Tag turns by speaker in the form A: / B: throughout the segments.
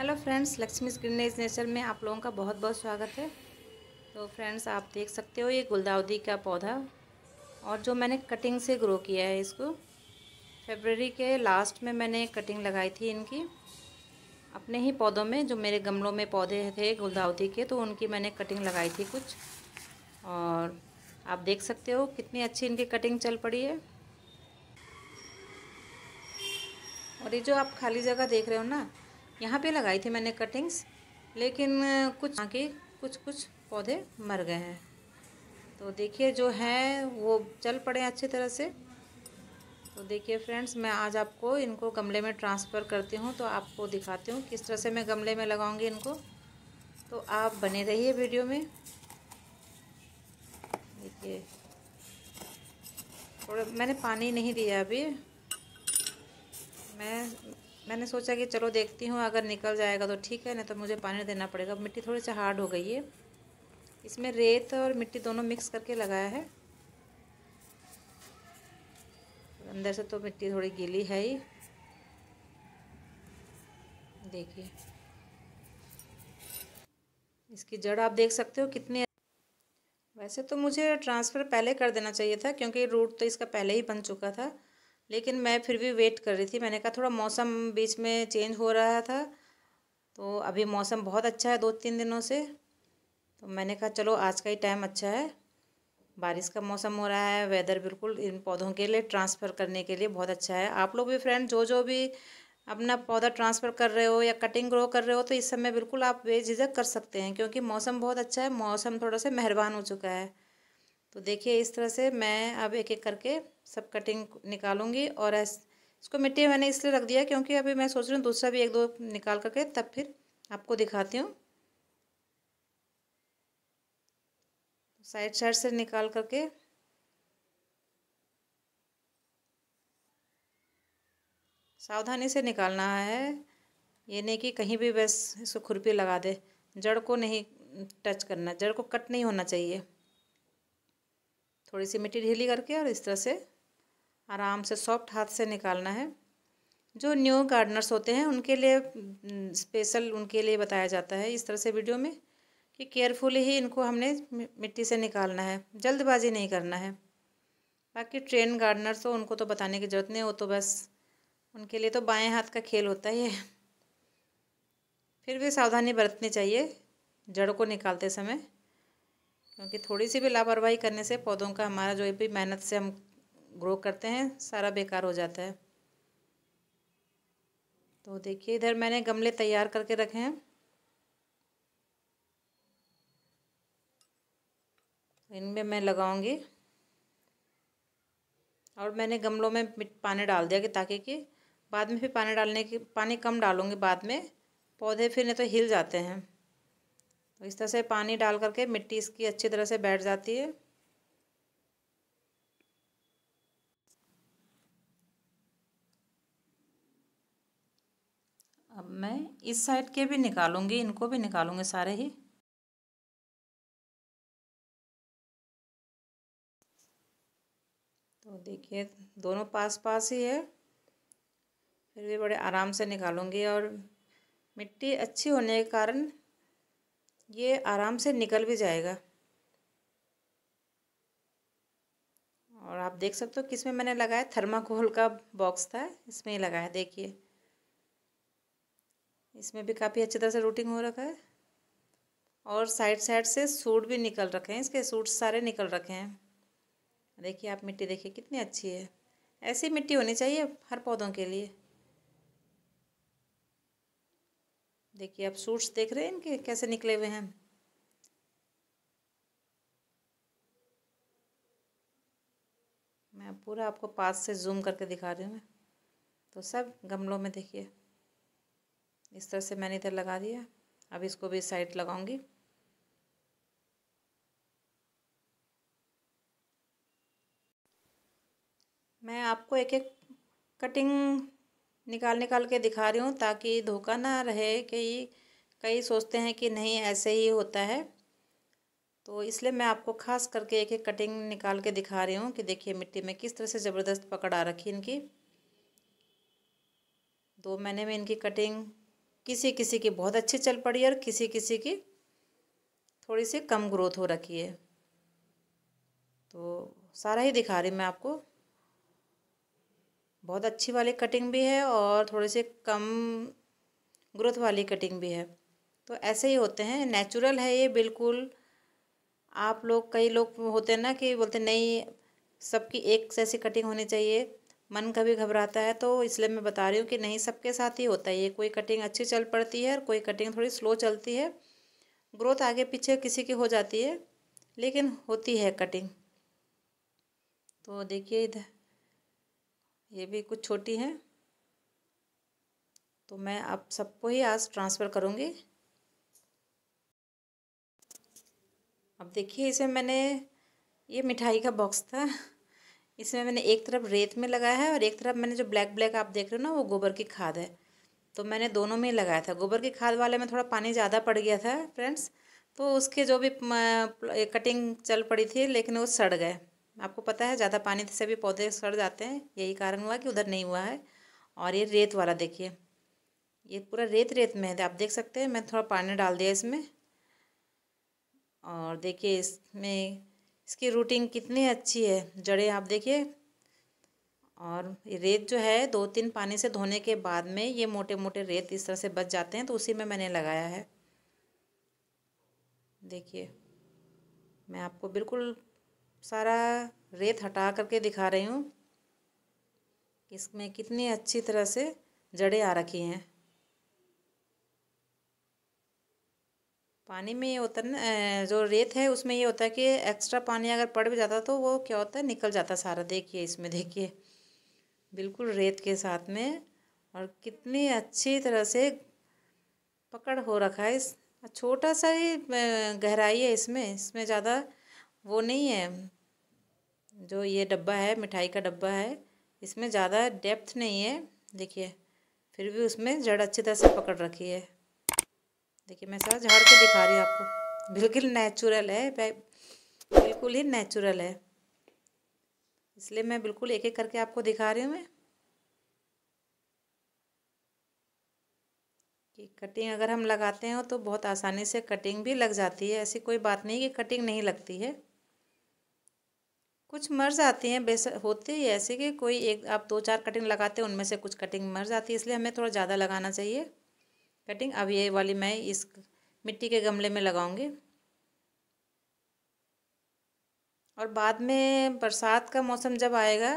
A: hello friends Lakshmi ग्रीनेज nature में आप लोगों का बहुत बहुत स्वागत है तो फ्रेंड्स आप देख सकते हो ये गुलदाउदी का पौधा और जो मैंने कटिंग से ग्रो किया है इसको फेबररी के लास्ट में मैंने कटिंग लगाई थी इनकी अपने ही पौधों में जो मेरे गमलों में पौधे थे गुलदाउदी के तो उनकी मैंने कटिंग लगाई थी कुछ और आप देख सकते हो कितनी अच्छी इनकी कटिंग चल पड़ी है और ये जो आप खाली जगह देख रहे हो ना यहाँ पे लगाई थी मैंने कटिंग्स लेकिन कुछ आगे कुछ कुछ पौधे मर गए हैं तो देखिए जो है वो चल पड़े अच्छी तरह से तो देखिए फ्रेंड्स मैं आज आपको इनको गमले में ट्रांसफ़र करती हूँ तो आपको दिखाती हूँ किस तरह से मैं गमले में लगाऊँगी इनको तो आप बने रहिए वीडियो में देखिए थोड़ा मैंने पानी नहीं दिया अभी मैं मैंने सोचा कि चलो देखती हूँ अगर निकल जाएगा तो ठीक है नहीं तो मुझे पानी देना पड़ेगा मिट्टी थोड़ी सी हार्ड हो गई है इसमें रेत और मिट्टी दोनों मिक्स करके लगाया है अंदर से तो मिट्टी थोड़ी गीली है ही देखिए इसकी जड़ आप देख सकते हो कितनी वैसे तो मुझे ट्रांसफ़र पहले कर देना चाहिए था क्योंकि रूट तो इसका पहले ही बन चुका था लेकिन मैं फिर भी वेट कर रही थी मैंने कहा थोड़ा मौसम बीच में चेंज हो रहा था तो अभी मौसम बहुत अच्छा है दो तीन दिनों से तो मैंने कहा चलो आज का ही टाइम अच्छा है बारिश का मौसम हो रहा है वेदर बिल्कुल इन पौधों के लिए ट्रांसफ़र करने के लिए बहुत अच्छा है आप लोग भी फ्रेंड जो जो भी अपना पौधा ट्रांसफ़र कर रहे हो या कटिंग ग्रो कर रहे हो तो इस समय बिल्कुल आप बेझिझक कर सकते हैं क्योंकि मौसम बहुत अच्छा है मौसम थोड़ा सा मेहरबान हो चुका है तो देखिए इस तरह से मैं अब एक एक करके सब कटिंग निकालूंगी और इसको मिट्टी मैंने इसलिए रख दिया क्योंकि अभी मैं सोच रही हूँ दूसरा भी एक दो निकाल करके तब फिर आपको दिखाती हूँ साइड साइड से निकाल करके सावधानी से निकालना है ये नहीं कि कहीं भी बस इसको खुरपी लगा दे जड़ को नहीं टच करना जड़ को कट नहीं होना चाहिए थोड़ी सी मिट्टी ढीली करके और इस तरह से आराम से सॉफ्ट हाथ से निकालना है जो न्यू गार्डनर्स होते हैं उनके लिए स्पेशल उनके लिए बताया जाता है इस तरह से वीडियो में कि केयरफुली ही इनको हमने मिट्टी से निकालना है जल्दबाजी नहीं करना है बाकी ट्रेन गार्डनर्स हो उनको तो बताने की ज़रूरत नहीं हो तो बस उनके लिए तो बाएं हाथ का खेल होता ही है फिर भी सावधानी बरतनी चाहिए जड़ को निकालते समय क्योंकि थोड़ी सी भी लापरवाही करने से पौधों का हमारा जो भी मेहनत से हम ग्रो करते हैं सारा बेकार हो जाता है तो देखिए इधर मैंने गमले तैयार करके रखे हैं इनमें मैं लगाऊंगी और मैंने गमलों में पानी डाल दिया कि ताकि कि बाद में फिर पानी डालने की पानी कम डालूंगी बाद में पौधे फिर नहीं तो हिल जाते हैं तो इस तरह से पानी डाल करके मिट्टी इसकी अच्छी तरह से बैठ जाती है अब मैं इस साइड के भी निकालूंगी इनको भी निकालूंगी सारे ही तो देखिए दोनों पास पास ही है फिर भी बड़े आराम से निकालूंगी और मिट्टी अच्छी होने के कारण ये आराम से निकल भी जाएगा और आप देख सकते हो किस में मैंने लगाया थर्माकोल का बॉक्स था इसमें ही लगाया देखिए इसमें भी काफ़ी अच्छी तरह से रूटिंग हो रखा है और साइड साइड से सूट भी निकल रखे हैं इसके सूट सारे निकल रखे हैं देखिए आप मिट्टी देखिए कितनी अच्छी है ऐसी मिट्टी होनी चाहिए हर पौधों के लिए देखिए आप सूट्स देख रहे हैं इनके कैसे निकले हुए हैं मैं पूरा आपको पास से जूम करके दिखा रही हूँ मैं तो सब गमलों में देखिए इस तरह से मैंने इधर लगा दिया अब इसको भी साइड लगाऊंगी मैं आपको एक एक कटिंग निकाल निकाल के दिखा रही हूँ ताकि धोखा ना रहे कि कई सोचते हैं कि नहीं ऐसे ही होता है तो इसलिए मैं आपको खास करके एक एक कटिंग निकाल के दिखा रही हूँ कि देखिए मिट्टी में किस तरह से ज़बरदस्त पकड़ आ रखी इनकी दो महीने में इनकी कटिंग किसी किसी की बहुत अच्छी चल पड़ी है और किसी किसी की थोड़ी सी कम ग्रोथ हो रखी है तो सारा ही दिखा रही मैं आपको बहुत अच्छी वाली कटिंग भी है और थोड़े से कम ग्रोथ वाली कटिंग भी है तो ऐसे ही होते हैं नेचुरल है ये बिल्कुल आप लोग कई लोग होते हैं ना कि बोलते नहीं सबकी एक जैसी कटिंग होनी चाहिए मन कभी घबराता है तो इसलिए मैं बता रही हूँ कि नहीं सबके साथ ही होता है ये कोई कटिंग अच्छी चल पड़ती है और कोई कटिंग थोड़ी स्लो चलती है ग्रोथ आगे पीछे किसी की हो जाती है लेकिन होती है कटिंग तो देखिए इधर ये भी कुछ छोटी हैं तो मैं आप सबको ही आज ट्रांसफ़र करूँगी अब देखिए इसे मैंने ये मिठाई का बॉक्स था इसमें मैंने एक तरफ रेत में लगाया है और एक तरफ मैंने जो ब्लैक ब्लैक आप देख रहे हो ना वो गोबर की खाद है तो मैंने दोनों में लगाया था गोबर की खाद वाले में थोड़ा पानी ज़्यादा पड़ गया था फ्रेंड्स तो उसके जो भी कटिंग चल पड़ी थी लेकिन वो सड़ गए आपको पता है ज़्यादा पानी से भी पौधे सड़ जाते हैं यही कारण हुआ कि उधर नहीं हुआ है और ये रेत वाला देखिए ये पूरा रेत रेत में है आप देख सकते हैं मैं थोड़ा पानी डाल दिया इसमें और देखिए इसमें इसकी रूटिंग कितनी अच्छी है जड़ें आप देखिए और रेत जो है दो तीन पानी से धोने के बाद में ये मोटे मोटे रेत इस तरह से बच जाते हैं तो उसी में मैंने लगाया है देखिए मैं आपको बिल्कुल सारा रेत हटा करके दिखा रही हूँ इसमें कितनी अच्छी तरह से जड़ें आ रखी हैं पानी में ये होता है ना जो रेत है उसमें ये होता है कि एक्स्ट्रा पानी अगर पड़ भी जाता तो वो क्या होता है निकल जाता सारा देखिए इसमें देखिए बिल्कुल रेत के साथ में और कितनी अच्छी तरह से पकड़ हो रखा है इस छोटा सा ही गहराई है इसमें इसमें ज़्यादा वो नहीं है जो ये डब्बा है मिठाई का डब्बा है इसमें ज़्यादा डेप्थ नहीं है देखिए फिर भी उसमें जड़ अच्छी तरह से पकड़ रखी है देखिए मैं सारा झाड़ के दिखा रही हूँ आपको बिल्कुल नेचुरल है बिल्कुल ही नेचुरल है इसलिए मैं बिल्कुल एक एक करके आपको दिखा रही हूँ मैं कि कटिंग अगर हम लगाते हैं तो बहुत आसानी से कटिंग भी लग जाती है ऐसी कोई बात नहीं कि कटिंग नहीं लगती है कुछ मर जाते हैं बेस होते ही ऐसे कि कोई एक आप दो चार कटिंग लगाते हैं उनमें से कुछ कटिंग मर जाती है इसलिए हमें थोड़ा ज़्यादा लगाना चाहिए कटिंग अब ये वाली मैं इस मिट्टी के गमले में लगाऊंगी और बाद में बरसात का मौसम जब आएगा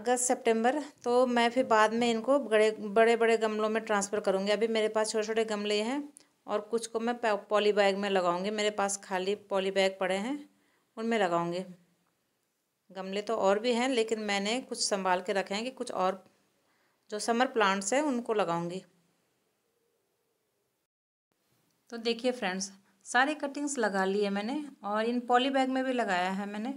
A: अगस्त सितंबर तो मैं फिर बाद में इनको बड़े बड़े बड़े गमलों में ट्रांसफ़र करूँगी अभी मेरे पास छोटे छोटे गमले हैं और कुछ को मैं पॉली बैग में लगाऊँगी मेरे पास खाली पॉली बैग पड़े हैं उनमें लगाऊंगी गमले तो और भी हैं लेकिन मैंने कुछ संभाल के रखे हैं कि कुछ और जो समर प्लांट्स हैं उनको लगाऊंगी तो देखिए फ्रेंड्स सारी कटिंग्स लगा लिए मैंने और इन पॉली बैग में भी लगाया है मैंने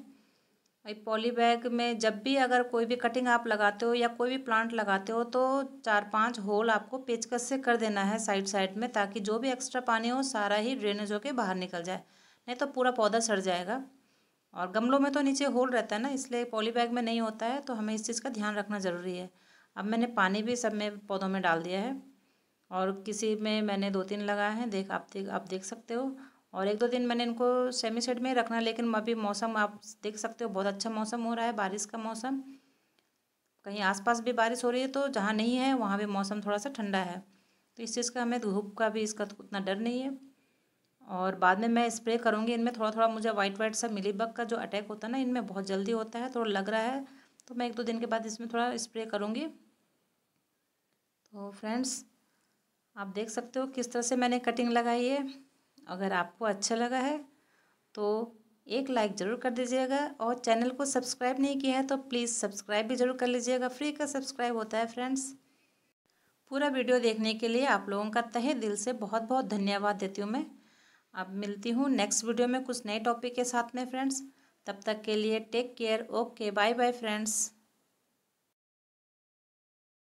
A: पॉली बैग में जब भी अगर कोई भी कटिंग आप लगाते हो या कोई भी प्लांट लगाते हो तो चार पांच होल आपको पेचकस से कर देना है साइड साइड में ताकि जो भी एक्स्ट्रा पानी हो सारा ही ड्रेनेज होकर बाहर निकल जाए नहीं तो पूरा पौधा सड़ जाएगा और गमलों में तो नीचे होल रहता है ना इसलिए पॉली बैग में नहीं होता है तो हमें इस चीज़ का ध्यान रखना ज़रूरी है अब मैंने पानी भी सब में पौधों में डाल दिया है और किसी में मैंने दो तीन लगाए हैं देख आप देख आप देख सकते हो और एक दो दिन मैंने इनको सेमी सेड में रखना लेकिन अभी मौसम आप देख सकते हो बहुत अच्छा मौसम हो रहा है बारिश का मौसम कहीं आसपास भी बारिश हो रही है तो जहाँ नहीं है वहाँ भी मौसम थोड़ा सा ठंडा है तो इस चीज़ का हमें धूप का भी इसका तो उतना डर नहीं है और बाद में मैं स्प्रे करूँगी इनमें थोड़ा थोड़ा मुझे वाइट वाइट सा मिली बग का जो अटैक होता है ना इनमें बहुत जल्दी होता है थोड़ा लग रहा है तो मैं एक दो दिन के बाद इसमें थोड़ा स्प्रे करूँगी तो फ्रेंड्स आप देख सकते हो किस तरह से मैंने कटिंग लगाई है अगर आपको अच्छा लगा है तो एक लाइक ज़रूर कर दीजिएगा और चैनल को सब्सक्राइब नहीं किया है तो प्लीज़ सब्सक्राइब भी ज़रूर कर लीजिएगा फ्री का सब्सक्राइब होता है फ्रेंड्स पूरा वीडियो देखने के लिए आप लोगों का तहे दिल से बहुत बहुत धन्यवाद देती हूँ मैं अब मिलती हूँ नेक्स्ट वीडियो में कुछ नए टॉपिक के साथ में फ्रेंड्स तब तक के लिए take care okay bye bye friends